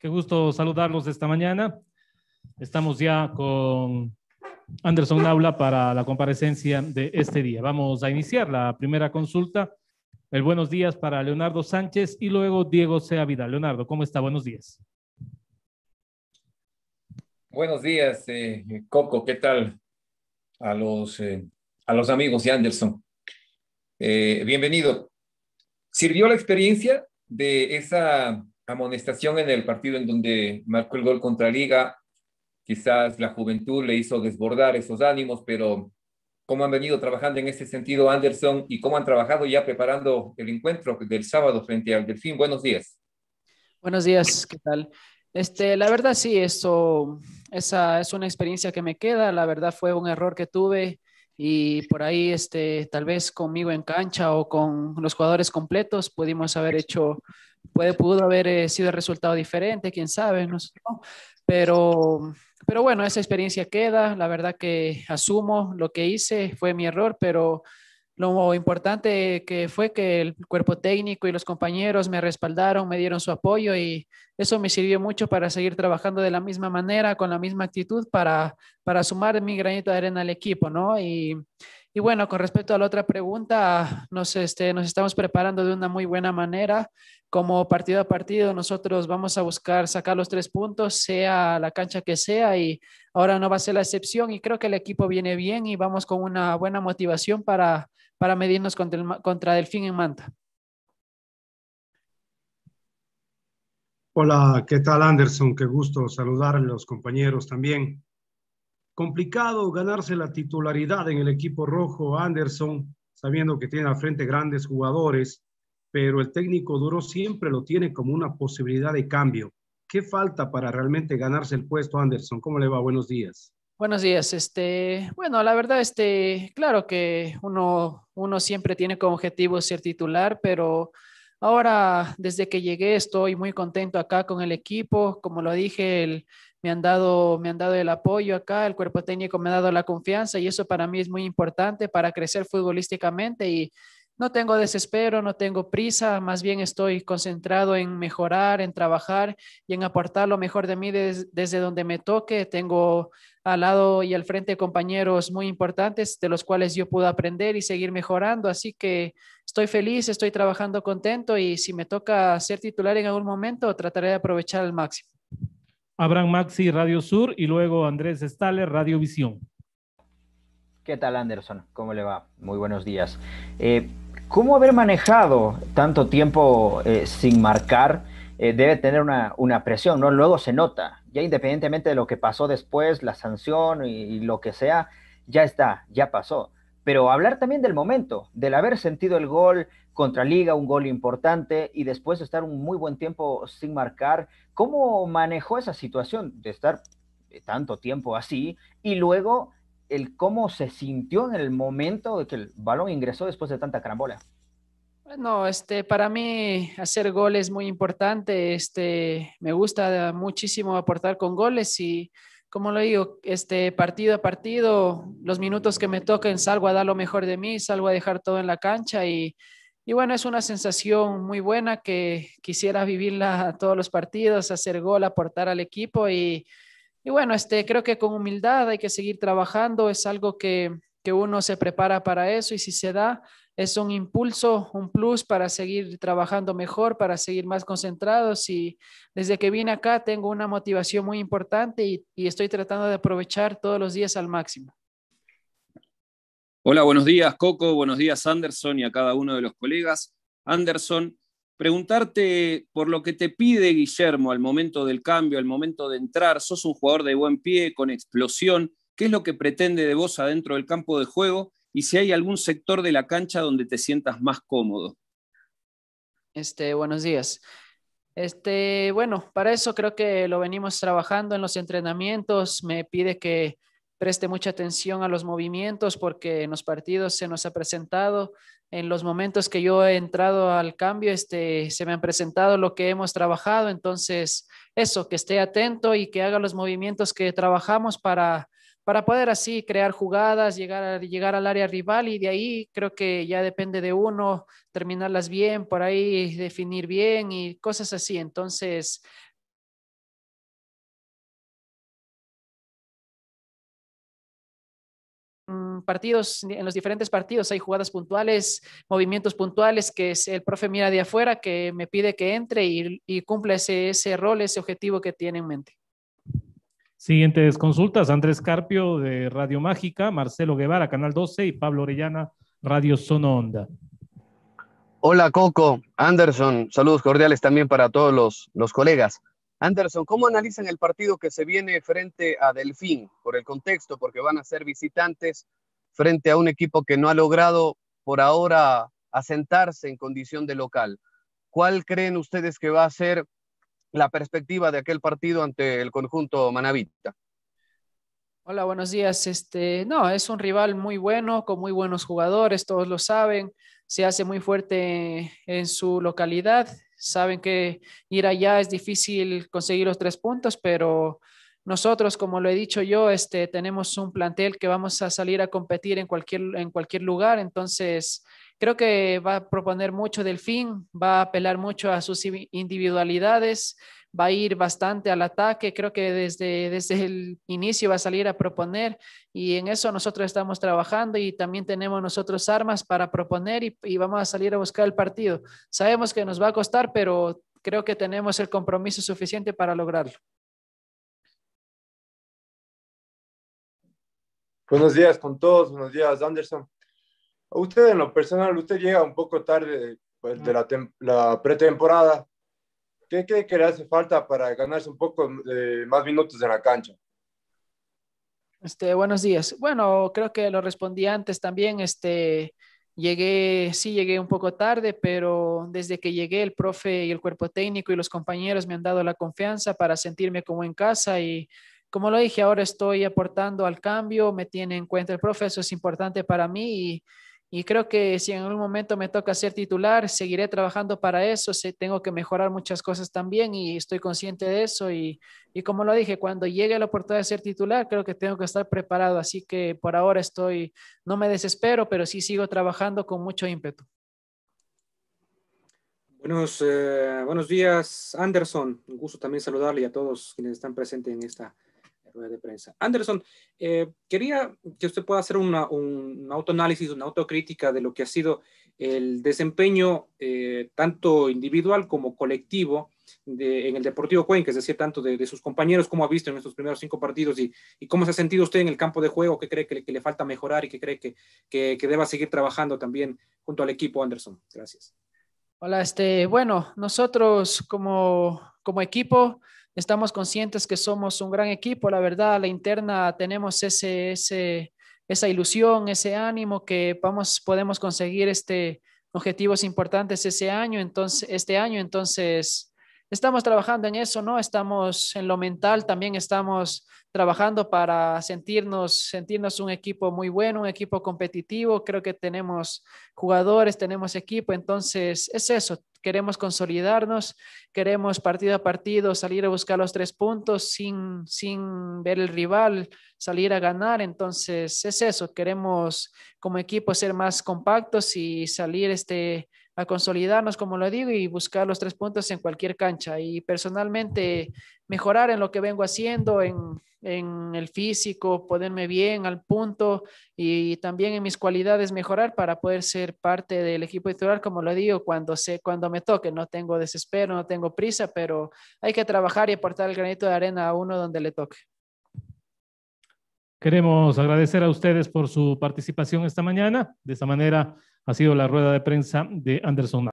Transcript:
Qué gusto saludarlos esta mañana. Estamos ya con Anderson Naula para la comparecencia de este día. Vamos a iniciar la primera consulta. El buenos días para Leonardo Sánchez y luego Diego Sea Leonardo, ¿cómo está? Buenos días. Buenos días, eh, Coco, ¿qué tal? A los, eh, a los amigos de Anderson. Eh, bienvenido. ¿Sirvió la experiencia de esa amonestación en el partido en donde marcó el gol contra Liga. Quizás la juventud le hizo desbordar esos ánimos, pero cómo han venido trabajando en ese sentido Anderson y cómo han trabajado ya preparando el encuentro del sábado frente al Delfín. Buenos días. Buenos días, ¿qué tal? Este, la verdad sí, eso, esa es una experiencia que me queda. La verdad fue un error que tuve y por ahí, este, tal vez conmigo en cancha o con los jugadores completos, pudimos haber hecho puede, pudo haber eh, sido el resultado diferente, quién sabe, no Pero, pero bueno, esa experiencia queda, la verdad que asumo lo que hice, fue mi error, pero lo importante que fue que el cuerpo técnico y los compañeros me respaldaron, me dieron su apoyo y eso me sirvió mucho para seguir trabajando de la misma manera, con la misma actitud, para, para sumar mi granito de arena al equipo, ¿no? Y, y bueno, con respecto a la otra pregunta, nos, este, nos estamos preparando de una muy buena manera. Como partido a partido, nosotros vamos a buscar sacar los tres puntos, sea la cancha que sea, y ahora no va a ser la excepción. Y creo que el equipo viene bien y vamos con una buena motivación para, medirnos contra, contra Delfín en Manta. Hola, ¿qué tal Anderson? Qué gusto saludar a los compañeros también complicado ganarse la titularidad en el equipo rojo, Anderson, sabiendo que tiene al frente grandes jugadores, pero el técnico duro siempre lo tiene como una posibilidad de cambio. ¿Qué falta para realmente ganarse el puesto, Anderson? ¿Cómo le va? Buenos días. Buenos días. Este, bueno, la verdad, este, claro que uno, uno siempre tiene como objetivo ser titular, pero ahora desde que llegué estoy muy contento acá con el equipo. Como lo dije, el, me han dado, me han dado el apoyo acá, el cuerpo técnico me ha dado la confianza y eso para mí es muy importante para crecer futbolísticamente y no tengo desespero, no tengo prisa, más bien estoy concentrado en mejorar, en trabajar y en aportar lo mejor de mí desde donde me toque. Tengo al lado y al frente compañeros muy importantes de los cuales yo puedo aprender y seguir mejorando, así que estoy feliz, estoy trabajando contento y si me toca ser titular en algún momento, trataré de aprovechar al máximo. Abraham Maxi, Radio Sur, y luego Andrés Staller, Radio Visión. ¿Qué tal, Anderson? ¿Cómo le va? Muy buenos días. Eh, ¿Cómo haber manejado tanto tiempo eh, sin marcar? Eh, debe tener una, presión, ¿no? Luego se nota, ya independientemente de lo que pasó después, la sanción y lo que sea, ya está, ya pasó pero hablar también del momento, del haber sentido el gol contra Liga, un gol importante, y después estar un muy buen tiempo sin marcar. ¿Cómo manejó esa situación de estar tanto tiempo así y luego el cómo se sintió en el momento de que el balón ingresó después de tanta carambola? Bueno, este, para mí hacer goles es muy importante. Este, me gusta muchísimo aportar con goles y como lo digo, este partido a partido, los minutos que me toquen, salgo a dar lo mejor de mí, salgo a dejar todo en la cancha y, bueno, es una sensación muy buena que quisiera vivirla todos los partidos, hacer gol, aportar al equipo y, y bueno, este, creo que con humildad hay que seguir trabajando, es algo que, que uno se prepara para eso y si se da, es un impulso, un plus para seguir trabajando mejor, para seguir más concentrados. Y desde que vine acá tengo una motivación muy importante y, estoy tratando de aprovechar todos los días al máximo. Hola, buenos días Coco, buenos días Anderson y a cada uno de los colegas. Anderson, preguntarte por lo que te pide Guillermo al momento del cambio, al momento de entrar. Sos un jugador de buen pie, con explosión qué es lo que pretende de vos adentro del campo de juego y si hay algún sector de la cancha donde te sientas más cómodo. Este, buenos días. Este, bueno, para eso creo que lo venimos trabajando en los entrenamientos. Me pide que preste mucha atención a los movimientos porque en los partidos se nos ha presentado, en los momentos que yo he entrado al cambio, este, se me han presentado lo que hemos trabajado. Entonces, eso, que esté atento y que haga los movimientos que trabajamos para para poder así crear jugadas, llegar, llegar al área rival y de ahí creo que ya depende de uno terminarlas bien, por ahí definir bien y cosas así. Entonces, mm, partidos, en los diferentes partidos hay jugadas puntuales, movimientos puntuales que es el profe mira de afuera que me pide que entre y, y cumpla ese, ese rol, ese objetivo que tiene en mente. Siguientes consultas, Andrés Carpio de Radio Mágica, Marcelo Guevara, Canal 12 y Pablo Orellana, Radio Sono Onda. Hola Coco, Anderson, saludos cordiales también para todos los, los colegas. Anderson, ¿cómo analizan el partido que se viene frente a Delfín? Por el contexto, porque van a ser visitantes frente a un equipo que no ha logrado por ahora asentarse en condición de local. ¿Cuál creen ustedes que va a ser la perspectiva de aquel partido ante el conjunto manavita. Hola, buenos días. Este, no, es un rival muy bueno, con muy buenos jugadores, todos lo saben. Se hace muy fuerte en su localidad. Saben que ir allá es difícil conseguir los tres puntos, pero nosotros, como lo he dicho yo, este, tenemos un plantel que vamos a salir a competir en cualquier, en cualquier lugar. Entonces, Creo que va a proponer mucho del fin, va a apelar mucho a sus individualidades, va a ir bastante al ataque, creo que desde, desde el inicio va a salir a proponer y en eso nosotros estamos trabajando y también tenemos nosotros armas para proponer y, y, vamos a salir a buscar el partido. Sabemos que nos va a costar, pero creo que tenemos el compromiso suficiente para lograrlo. Buenos días con todos, buenos días Anderson usted en lo personal, usted llega un poco tarde pues, de la, pretemporada. ¿Qué cree que le hace falta para ganarse un poco eh, más minutos en la cancha? Este, buenos días. Bueno, creo que lo respondí antes también. Este, llegué, sí, llegué un poco tarde, pero desde que llegué, el profe y el cuerpo técnico y los compañeros me han dado la confianza para sentirme como en casa y como lo dije, ahora estoy aportando al cambio, me tiene en cuenta el profe, eso es importante para mí y y creo que si en algún momento me toca ser titular, seguiré trabajando para eso. tengo que mejorar muchas cosas también y estoy consciente de eso. Y, como lo dije, cuando llegue la oportunidad de ser titular, creo que tengo que estar preparado. Así que por ahora estoy, no me desespero, pero sí sigo trabajando con mucho ímpetu. Buenos, eh, buenos días, Anderson. Un gusto también saludarle a todos quienes están presentes en esta de prensa. Anderson, eh, quería que usted pueda hacer un autoanálisis, una autocrítica de lo que ha sido el desempeño eh, tanto individual como colectivo en el Deportivo Cuenca, es decir, tanto de, sus compañeros, como ha visto en estos primeros cinco partidos y, cómo se ha sentido usted en el campo de juego, qué cree que le, falta mejorar y qué cree que, que, deba seguir trabajando también junto al equipo, Anderson. Gracias. Hola, este, bueno, nosotros como, como equipo estamos conscientes que somos un gran equipo, la verdad, la interna tenemos ese, ese, esa ilusión, ese ánimo que vamos, podemos conseguir este, objetivos importantes ese año, entonces, este año, entonces estamos trabajando en eso, ¿no? Estamos en lo mental, también estamos trabajando para sentirnos, sentirnos un equipo muy bueno, un equipo competitivo, creo que tenemos jugadores, tenemos equipo, entonces es eso, queremos consolidarnos, queremos partido a partido salir a buscar los tres puntos sin, sin ver el rival, salir a ganar. Entonces es eso, queremos como equipo ser más compactos y salir este, consolidarnos, como lo digo, y buscar los tres puntos en cualquier cancha. Y personalmente mejorar en lo que vengo haciendo, en, el físico, ponerme bien al punto y también en mis cualidades mejorar para poder ser parte del equipo titular, como lo digo, cuando, sé, cuando me toque. No tengo desespero, no tengo prisa, pero hay que trabajar y aportar el granito de arena a uno donde le toque. Queremos agradecer a ustedes por su participación esta mañana. De esta manera ha sido la rueda de prensa de Anderson.